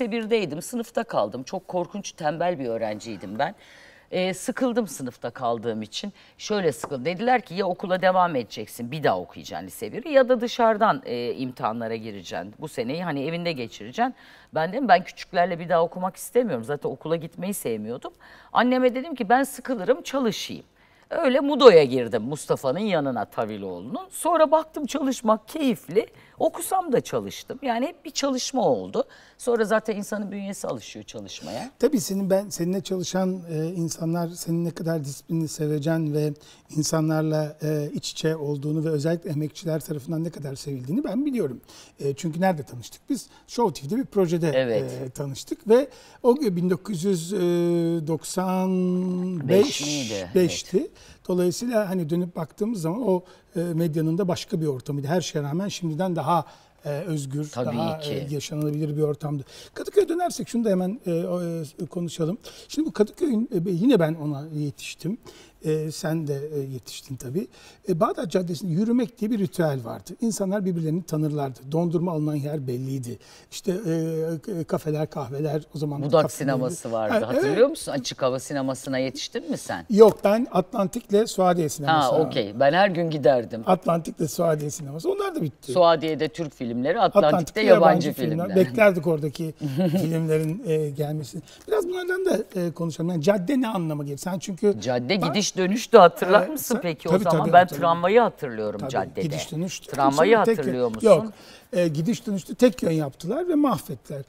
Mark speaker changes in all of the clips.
Speaker 1: lise 1'deydim. Sınıfta kaldım. Çok korkunç tembel bir öğrenciydim ben. Ee, sıkıldım sınıfta kaldığım için. Şöyle sıkıldım. Dediler ki ya okula devam edeceksin bir daha okuyacaksın lise 1'i ya da dışarıdan e, imtihanlara gireceksin. Bu seneyi hani evinde geçireceksin. Ben dedim ben küçüklerle bir daha okumak istemiyorum. Zaten okula gitmeyi sevmiyordum. Anneme dedim ki ben sıkılırım çalışayım. Öyle Mudo'ya girdim Mustafa'nın yanına Taviloğlu'nun. Sonra baktım çalışmak keyifli. Okusam da çalıştım. Yani hep bir çalışma oldu. Sonra zaten insanın bünyesi alışıyor çalışmaya.
Speaker 2: Tabii senin ben seninle çalışan e, insanlar senin ne kadar disiplini sevecen ve insanlarla e, iç içe olduğunu ve özellikle emekçiler tarafından ne kadar sevildiğini ben biliyorum. E, çünkü nerede tanıştık biz? Show TV'de bir projede e, evet. e, tanıştık ve o 1995 5'ti. E, evet. Dolayısıyla hani dönüp baktığımız zaman o e, medyanın da başka bir ortamıydı. Her şeye rağmen şimdiden daha e, özgür, Tabii daha ki. E, yaşanılabilir bir ortamdı. Kadıköy'e dönersek şunu da hemen konuşalım. Şimdi bu Kadıköy'ün yine ben ona yetiştim. E, sen de e, yetiştin tabii. E, Bağdat Caddesi'nde yürümek diye bir ritüel vardı. İnsanlar birbirlerini tanırlardı. Dondurma alınan yer belliydi. İşte e, kafeler, kahveler o zaman... Budak kafeleri. sineması vardı. Ha, Hatırlıyor evet.
Speaker 1: musun? Açık hava sinemasına yetiştin mi sen?
Speaker 2: Yok ben Atlantik'le Suadiye sineması. Ha okey. Ben her gün giderdim. Atlantik'le Suadiye sineması. Onlar da bitti.
Speaker 1: Suadiye'de Türk filmleri, Atlantik'te, Atlantik'te yabancı, yabancı filmler. filmler.
Speaker 2: Beklerdik oradaki filmlerin e, gelmesini. Biraz bunlardan da e, konuşalım. Yani cadde ne anlama gelir? Sen çünkü... Cadde gidiş
Speaker 1: gidiş dönüştü hatırlar ee, mısın sen, peki tabii, o zaman? Tabii, ben tramvayı hatırlıyorum tabii, caddede. Gidiş dönüş. Tramvayı hatırlıyor musun? Yok.
Speaker 2: E, gidiş dönüştü tek yön yaptılar ve mahvettiler.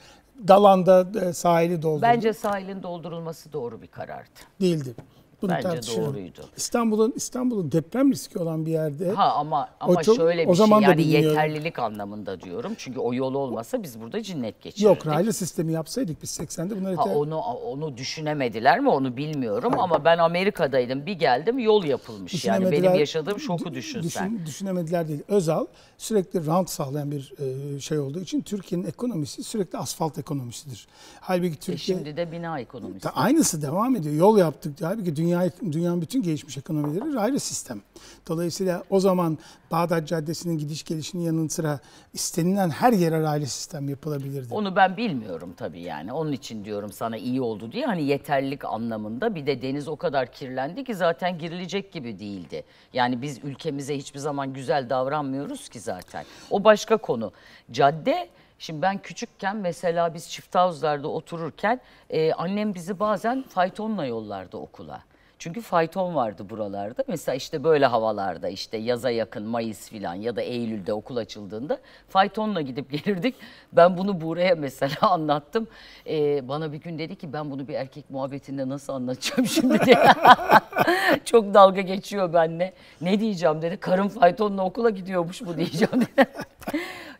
Speaker 2: Dalanda e, sahili doldurdu. Bence
Speaker 1: sahilin doldurulması doğru bir karardı.
Speaker 2: Değildi. Bunu Bence tartışırım. doğruydu. İstanbul'un İstanbul'un deprem riski olan bir yerde. Ha ama ama o çok, şöyle bir o zaman şey yani yeterlilik
Speaker 1: anlamında diyorum. Çünkü o yol olmasa biz burada cinnet geçirirdik. Yok
Speaker 2: raylı sistemi yapsaydık biz 80'de bunları. Ha, onu
Speaker 1: onu düşünemediler mi onu bilmiyorum Hayır. ama ben Amerika'daydım. Bir geldim yol yapılmış. Yani benim yaşadığım
Speaker 2: şoku düşün, düşün Düşünemediler değil. Özal sürekli rant sağlayan bir e, şey olduğu için Türkiye'nin ekonomisi sürekli asfalt ekonomisidir. Halbuki e, Türkiye e şimdi de
Speaker 1: bina ekonomisi. Aynısı
Speaker 2: devam ediyor. Yol yaptık diye halbuki dünya dünya dünyanın bütün gelişmiş ekonomileri ayrı sistem. Dolayısıyla o zaman Bağdat Caddesi'nin gidiş gelişinin yanı sıra istenilen her yere raylı sistem yapılabilirdi.
Speaker 1: Onu ben bilmiyorum tabii yani. Onun için diyorum sana iyi oldu diye hani yeterlilik anlamında bir de deniz o kadar kirlendi ki zaten girilecek gibi değildi. Yani biz ülkemize hiçbir zaman güzel davranmıyoruz ki zaten. O başka konu. Cadde Şimdi ben küçükken mesela biz çift havuzlarda otururken e, annem bizi bazen faytonla yollardı okula. Çünkü fayton vardı buralarda. Mesela işte böyle havalarda işte yaza yakın Mayıs filan ya da Eylül'de okul açıldığında faytonla gidip gelirdik. Ben bunu buraya mesela anlattım. Ee, bana bir gün dedi ki ben bunu bir erkek muhabbetinde nasıl anlatacağım şimdi Çok dalga geçiyor benle. Ne diyeceğim dedi. Karım faytonla okula gidiyormuş bu diyeceğim dedi.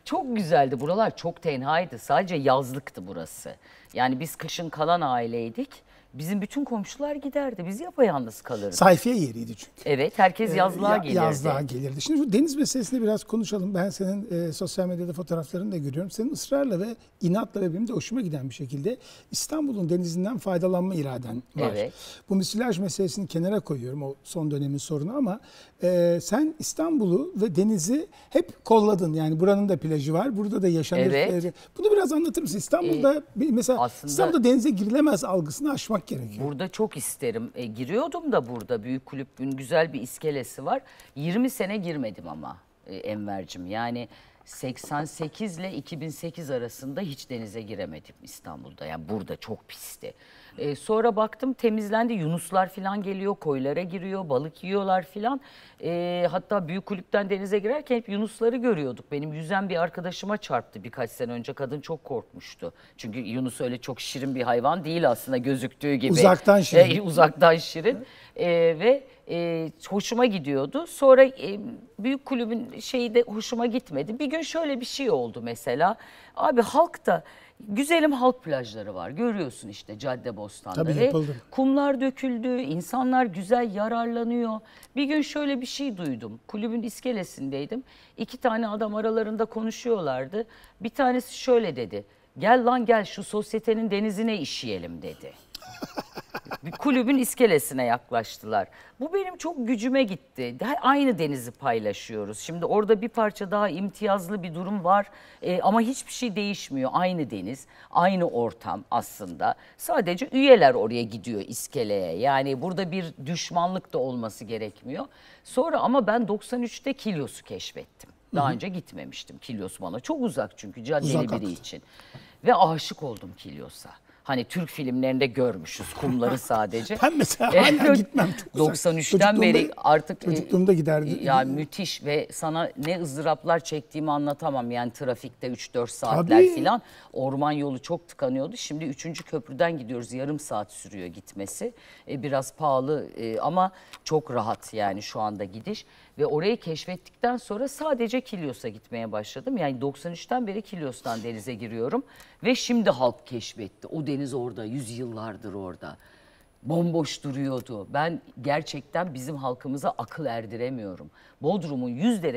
Speaker 1: çok güzeldi. Buralar çok tenhaydı. Sadece yazlıktı burası. Yani biz kışın kalan aileydik. Bizim bütün komşular giderdi. Biz yapayalnız
Speaker 2: kalırdık. Sayfiye yeriydi çünkü. Evet herkes ee, yazlığa gelirdi. Yazlığa gelirdi. Şimdi bu deniz meselesini biraz konuşalım. Ben senin e, sosyal medyada fotoğraflarını da görüyorum. Senin ısrarla ve inatla ve benim de hoşuma giden bir şekilde İstanbul'un denizinden faydalanma iraden var. Evet. Bu misilaj meselesini kenara koyuyorum o son dönemin sorunu ama e, sen İstanbul'u ve denizi hep kolladın. Yani buranın da plajı var. Burada da yaşanır. Evet. E, bunu biraz anlatır mısın? İstanbul'da ee, mesela aslında, İstanbul'da denize girilemez algısını aşmak yapmak gerekiyor.
Speaker 1: Burada çok isterim. E, giriyordum da burada. Büyük kulübün güzel bir iskelesi var. 20 sene girmedim ama e, Enver'cim. Yani 88 ile 2008 arasında hiç denize giremedim İstanbul'da. Yani burada çok pisti. E, sonra baktım temizlendi. Yunuslar falan geliyor, koylara giriyor, balık yiyorlar falan. E, ee, hatta büyük kulüpten denize girerken hep yunusları görüyorduk. Benim yüzen bir arkadaşıma çarptı birkaç sene önce. Kadın çok korkmuştu. Çünkü yunus öyle çok şirin bir hayvan değil aslında gözüktüğü gibi. Uzaktan ee, şirin. E, uzaktan şirin. E, ve e, hoşuma gidiyordu. Sonra e, büyük kulübün şeyi de hoşuma gitmedi. Bir gün şöyle bir şey oldu mesela. Abi halk da Güzelim halk plajları var. Görüyorsun işte cadde bostanları. Tabii yapıldı. Kumlar döküldü, insanlar güzel yararlanıyor. Bir gün şöyle bir şey duydum. Kulübün iskelesindeydim. İki tane adam aralarında konuşuyorlardı. Bir tanesi şöyle dedi. Gel lan gel şu sosyetenin denizine işeyelim dedi kulübün iskelesine yaklaştılar. Bu benim çok gücüme gitti. Aynı denizi paylaşıyoruz. Şimdi orada bir parça daha imtiyazlı bir durum var e, ama hiçbir şey değişmiyor. Aynı deniz, aynı ortam aslında. Sadece üyeler oraya gidiyor iskeleye. Yani burada bir düşmanlık da olması gerekmiyor. Sonra ama ben 93'te Kilios'u keşfettim. Daha Hı-hı. önce gitmemiştim Kilyos bana. Çok uzak çünkü caddeli biri için. Ve aşık oldum Kilios'a. Hani Türk filmlerinde görmüşüz kumları sadece. ben mesela e, hala evet, gitmem.
Speaker 2: 93'ten beri artık e, çocukluğumda giderdi. Ya
Speaker 1: müthiş ve sana ne ızdıraplar çektiğimi anlatamam. Yani trafikte 3-4 saatler filan. Orman yolu çok tıkanıyordu. Şimdi 3. köprüden gidiyoruz. Yarım saat sürüyor gitmesi. E, biraz pahalı e, ama çok rahat yani şu anda gidiş. Ve orayı keşfettikten sonra sadece Kiliosa gitmeye başladım. Yani 93'ten beri Kilios'tan denize giriyorum. Ve şimdi halk keşfetti. O deniz orada, yüzyıllardır orada. Bomboş duruyordu. Ben gerçekten bizim halkımıza akıl erdiremiyorum. Bodrum'un 100 derece